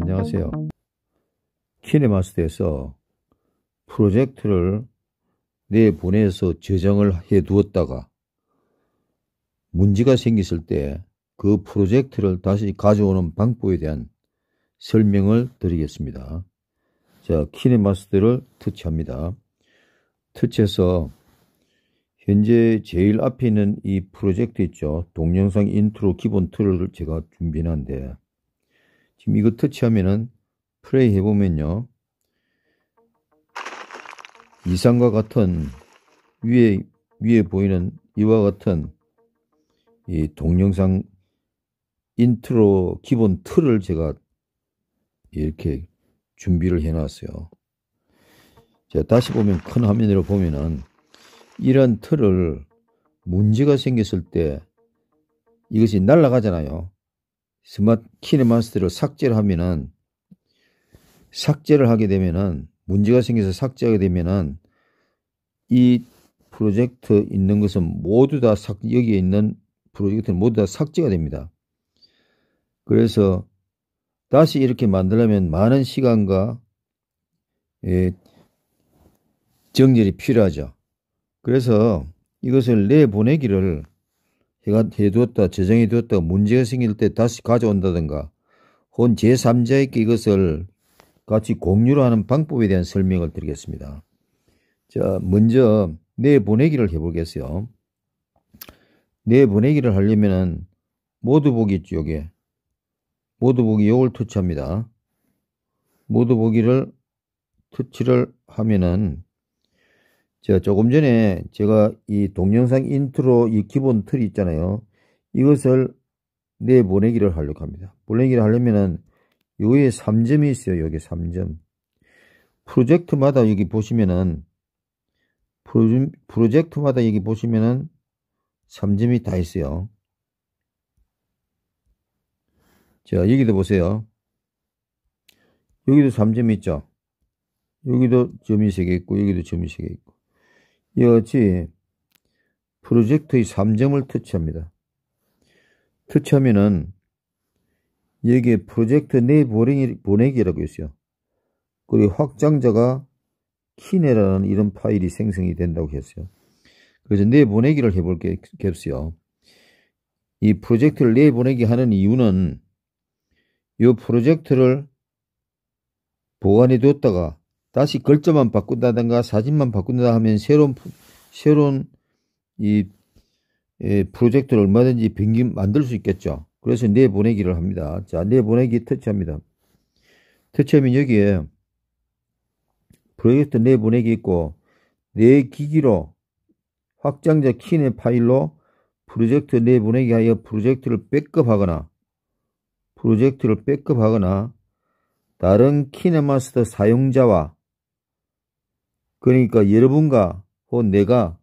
안녕하세요. 키네마스터에서 프로젝트를 내보내서 저장을 해 두었다가 문제가 생겼을 때 그 프로젝트를 다시 가져오는 방법에 대한 설명을 드리겠습니다. 자, 키네마스터를 터치합니다. 터치해서 현재 제일 앞에 있는 이 프로젝트 있죠. 동영상 인트로 기본 틀을 제가 준비해놨는데 지금 이거 터치하면은 플레이 해보면요. 이상과 같은 위에 위에 보이는 이와 같은 이 동영상 인트로 기본 틀을 제가 이렇게 준비를 해놨어요. 자, 다시 보면 큰 화면으로 보면은 이런 틀을 문제가 생겼을 때 이것이 날아가잖아요. 스마트 키네마스터를 삭제를 하면은 삭제를 하게 되면은 문제가 생겨서 삭제하게 되면은 이 프로젝트 있는 것은 모두 다 삭, 여기에 있는 프로젝트는 모두 다 삭제가 됩니다. 그래서 다시 이렇게 만들려면 많은 시간과 예, 정렬이 필요하죠. 그래서 이것을 내보내기를 해가 해두었다, 재정이 두었다, 문제가 생길 때 다시 가져온다든가, 혹은 제3자에게 이것을 같이 공유를 하는 방법에 대한 설명을 드리겠습니다. 자, 먼저 내보내기를 해보겠어요. 내보내기를 하려면은 모두 보기 쪽에 모두 보기 요걸 터치합니다. 모두 보기를 터치를 하면은 저 조금 전에 제가 이 동영상 인트로 이 기본 틀이 있잖아요. 이것을 내보내기를 하려고 합니다. 보내기를 하려면은 여기에 3점이 있어요. 여기 3점. 프로젝트마다 여기 보시면은 프로, 젝트마다 여기 보시면은 3점이 다 있어요. 자, 여기도 보세요. 여기도 3점 있죠. 여기도 점이 3개 있고 여기도 점이 3개 있고 이와 같이 프로젝트의 3점을 터치합니다. 터치하면은 여기에 프로젝트 내 보내기라고 있어요. 그리고 확장자가 키네라는 이런 파일이 생성이 된다고 했어요. 그래서 내 보내기를 해볼게요. 이 프로젝트를 내 보내기 하는 이유는 이 프로젝트를 보관해 뒀다가 다시 글자만 바꾼다든가 사진만 바꾼다 하면 새로운 새로운 이 예, 프로젝트를 얼마든지 변경 만들 수 있겠죠. 그래서 내보내기를 합니다. 자, 내보내기 터치합니다. 터치하면 여기에 프로젝트 내보내기 있고 내 기기로 확장자 키네 파일로 프로젝트 내보내기 하여 프로젝트를 백업하거나 프로젝트를 백업하거나 다른 키네마스터 사용자와 그러니까 여러분과 혹은 내가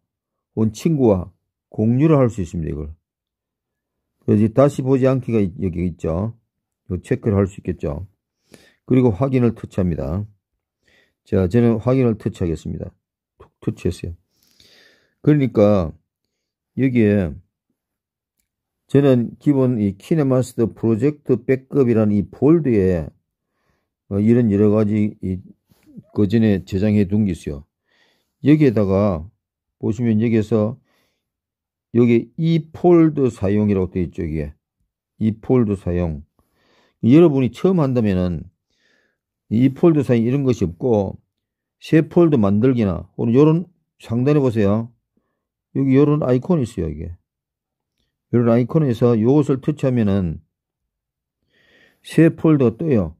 혹은 친구와 공유를 할 수 있습니다. 이걸. 그래서 다시 보지 않기가 여기 있죠. 체크를 할 수 있겠죠. 그리고 확인을 터치합니다. 자, 저는 확인을 터치하겠습니다. 툭 터치했어요. 그러니까 여기에 저는 기본 이 키네마스터 프로젝트 백업이라는 이 폴드에 뭐 이런 여러 가지 이그 전에 저장해 둔 것이요. 여기에다가 보시면 여기에서 여기 이 폴드 사용이라고 되어 있죠. 이게 이 폴드 사용. 여러분이 처음 한다면은 이 폴드 사용 이런 것이 없고 새 폴드 만들기나 오늘 요런 상단에 보세요. 여기 요런 아이콘이 있어요. 이게 요런 아이콘에서 요것을 터치하면은 새폴드가 떠요.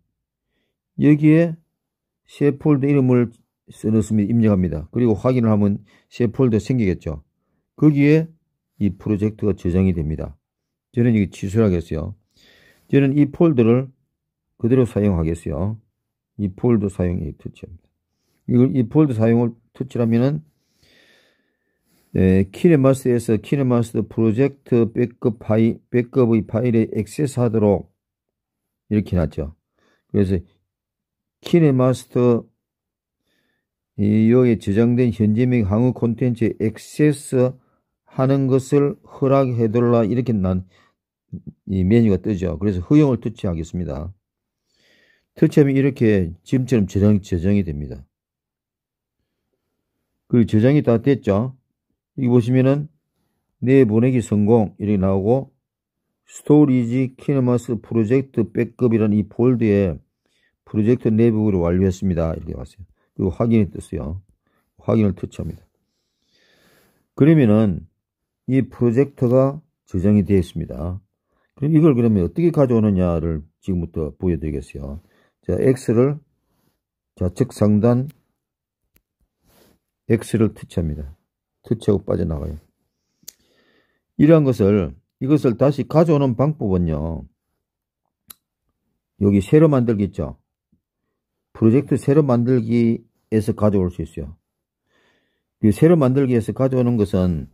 여기에 새폴드 이름을 써넣으면 입력합니다. 그리고 확인을 하면 새폴드 생기겠죠. 거기에 이 프로젝트가 저장이 됩니다. 저는 이거 취소를 하겠어요. 저는 이폴드를 그대로 사용하겠어요. 이폴드 사용이 터치합니다. 이걸 이폴드 사용을 터치하면은 네, 키네마스에서 키네마스 프로젝트 백업 파일, 백업의 파일에 액세스하도록 이렇게 놨죠. 그래서 키네마스터 여기에 저장된 현재 및 향후 콘텐츠에 액세스하는 것을 허락해달라 이렇게 난 이 메뉴가 뜨죠. 그래서 허용을 터치하겠습니다. 터치하면 이렇게 지금처럼 저장, 저장이 됩니다. 그 저장이 다 됐죠. 여기 보시면은 내보내기 성공 이렇게 나오고 스토리지 키네마스 프로젝트 백업이라는 이 폴드에 프로젝트 내부를 완료했습니다. 이렇게 왔어요. 그리고 확인이 떴어요. 확인을 터치합니다. 그러면은 이 프로젝트가 저장이 되어 있습니다. 그럼 이걸 그러면 어떻게 가져오느냐를 지금부터 보여드리겠어요. 자, X를 좌측 상단 X를 터치합니다. 터치하고 빠져나가요. 이러한 것을 이것을 다시 가져오는 방법은요. 여기 새로 만들겠죠 프로젝트 새로 만들기에서 가져올 수 있어요. 그 새로 만들기에서 가져오는 것은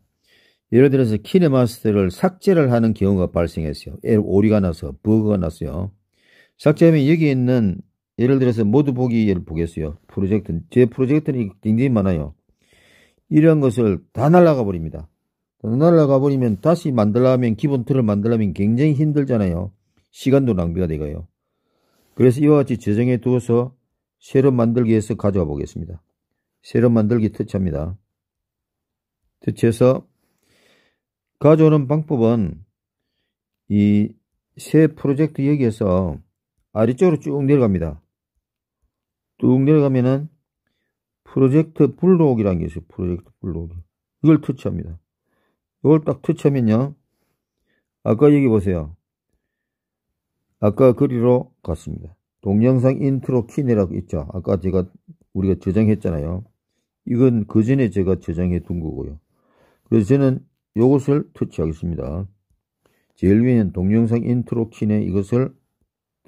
예를 들어서 키네마스터를 삭제를 하는 경우가 발생했어요. 오류가 나서 버그가 났어요. 삭제하면 여기 있는 예를 들어서 모두 보기를 보겠어요. 프로젝트 제 프로젝트는 굉장히 많아요. 이런 것을 다 날라가 버립니다. 다 날라가 버리면 다시 만들려면 기본 틀을 만들려면 굉장히 힘들잖아요. 시간도 낭비가 되고요. 그래서 이와 같이 재정에 두어서 세럽 만들기에서 가져와 보겠습니다. 세럽 만들기 터치합니다. 터치해서 가져오는 방법은 이 새 프로젝트 여기에서 아래쪽으로 쭉 내려갑니다. 쭉 내려가면은 프로젝트 블록이라는 게 있어요. 프로젝트 블록. 이걸 터치합니다. 이걸 딱 터치하면요. 아까 여기 보세요. 아까 그리로 갔습니다. 동영상 인트로 퀸이라고 있죠. 아까 제가 우리가 저장했잖아요. 이건 그 전에 제가 저장해 둔 거고요. 그래서 저는 이것을 터치하겠습니다. 제일 위에는 동영상 인트로 키네 이것을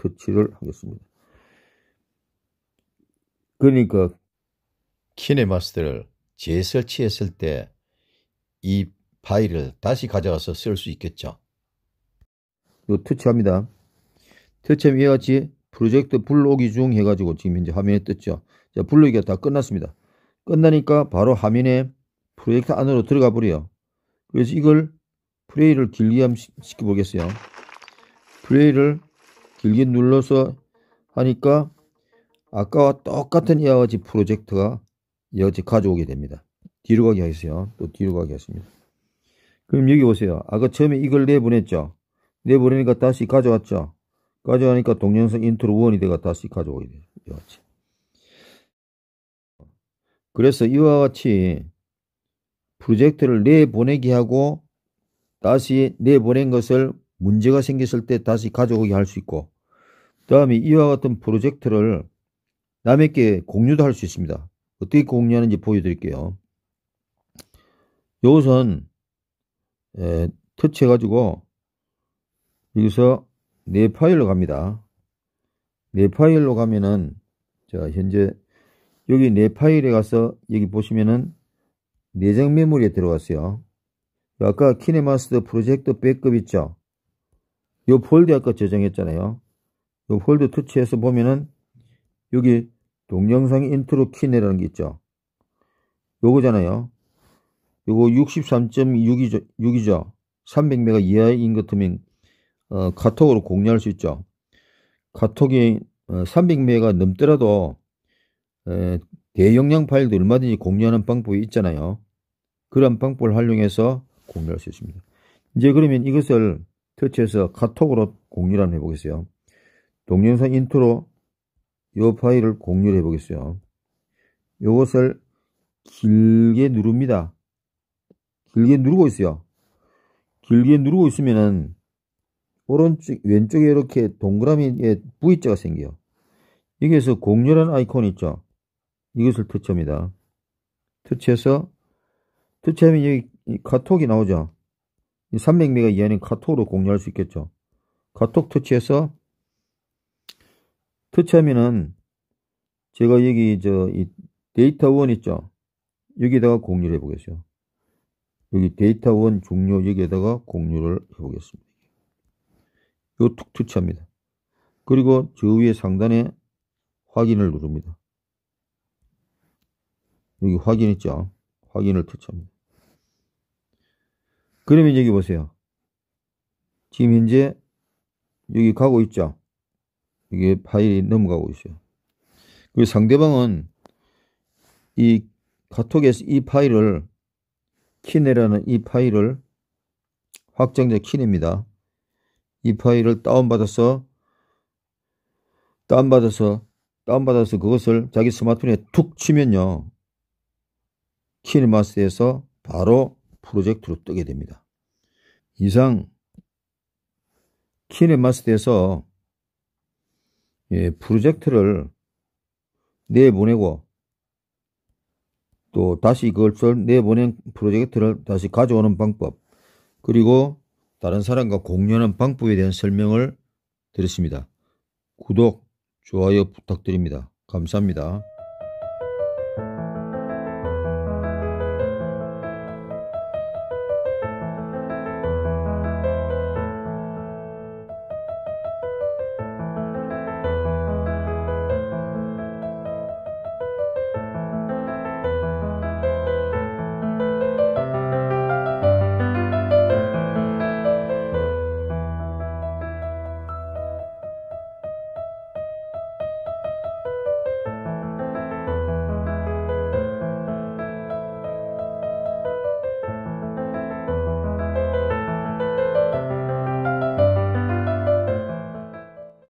터치를 하겠습니다. 그러니까 키네마스터를 재설치했을 때 이 파일을 다시 가져와서 쓸 수 있겠죠. 이거 터치합니다. 터치하면 이와 같이 프로젝트 불오기 러중 해가지고 지금 현재 화면에 떴죠. 자, 불오기가 다 끝났습니다. 끝나니까 바로 화면에 프로젝트 안으로 들어가 버려요. 그래서 이걸 플레이를 길게 한번 시켜 보겠어요. 플레이를 길게 눌러서 하니까 아까와 똑같은 이와 같이 프로젝트가 여지 가져오게 됩니다. 뒤로 가게 하겠어요. 또 뒤로 가게 하십니다. 그럼 여기 보세요. 아까 처음에 이걸 내보냈죠. 내보내니까 다시 가져왔죠. 가져가니까 동영상 인트로 원이 돼가 다시 가져오게 돼. 이와 같이. 그래서 이와 같이 프로젝트를 내보내기 하고 다시 내보낸 것을 문제가 생겼을 때 다시 가져오게 할 수 있고 그 다음에 이와 같은 프로젝트를 남에게 공유도 할 수 있습니다. 어떻게 공유하는지 보여드릴게요. 이것은 터치해가지고 여기서 내 네 파일로 갑니다. 내 네 파일로 가면은 자 현재 여기 내 네 파일에 가서 여기 보시면은 내장 메모리에 들어갔어요. 아까 키네마스터 프로젝트 백업 있죠? 요폴드 아까 저장했잖아요. 요폴드 터치해서 보면은 여기 동영상 인트로 키네라는 게 있죠. 요거잖아요. 요거 63.6이죠. 6이죠. 300메가 이하인 것으면 어, 카톡으로 공유할 수 있죠. 카톡이 300메가 어, 넘더라도 에, 어, 대용량 파일도 얼마든지 공유하는 방법이 있잖아요. 그런 방법을 활용해서 공유할 수 있습니다. 이제 그러면 이것을 터치해서 카톡으로 공유를 한번 해보겠어요. 동영상 인트로 이 파일을 공유를 해보겠어요. 이것을 길게 누릅니다. 길게 누르고 있어요. 길게 누르고 있으면은 오른쪽 왼쪽에 이렇게 동그라미에 V자가 생겨요. 여기에서 공유라는 아이콘 있죠. 이것을 터치합니다. 터치해서 터치하면 여기 카톡이 나오죠. 300메가 이하는 카톡으로 공유할 수 있겠죠. 카톡 터치해서 터치하면은 제가 여기 저 데이터 원 있죠. 여기에다가 공유를 해보겠습니다 여기 데이터 원 종료 여기에다가 공유를 해보겠습니다. 이거 툭 터치합니다. 그리고 저 위에 상단에 확인을 누릅니다. 여기 확인했죠? 확인을 터치합니다. 그러면 여기 보세요. 지금 현재 여기 가고 있죠? 이게 파일이 넘어가고 있어요. 그리고 상대방은 이 카톡에서 이 파일을 키네라는 이 파일을 확장자 키냅니다. 이 파일을 다운받아서 다운받아서 다운받아서 그것을 자기 스마트폰에 툭 치면요. 키니마스에서 바로 프로젝트로 뜨게 됩니다. 이상 키네마스에서 예, 프로젝트를 내보내고 또 다시 그걸 내보낸 프로젝트를 다시 가져오는 방법 그리고 다른 사람과 공유하는 방법에 대한 설명을 드렸습니다. 구독, 좋아요 부탁드립니다. 감사합니다.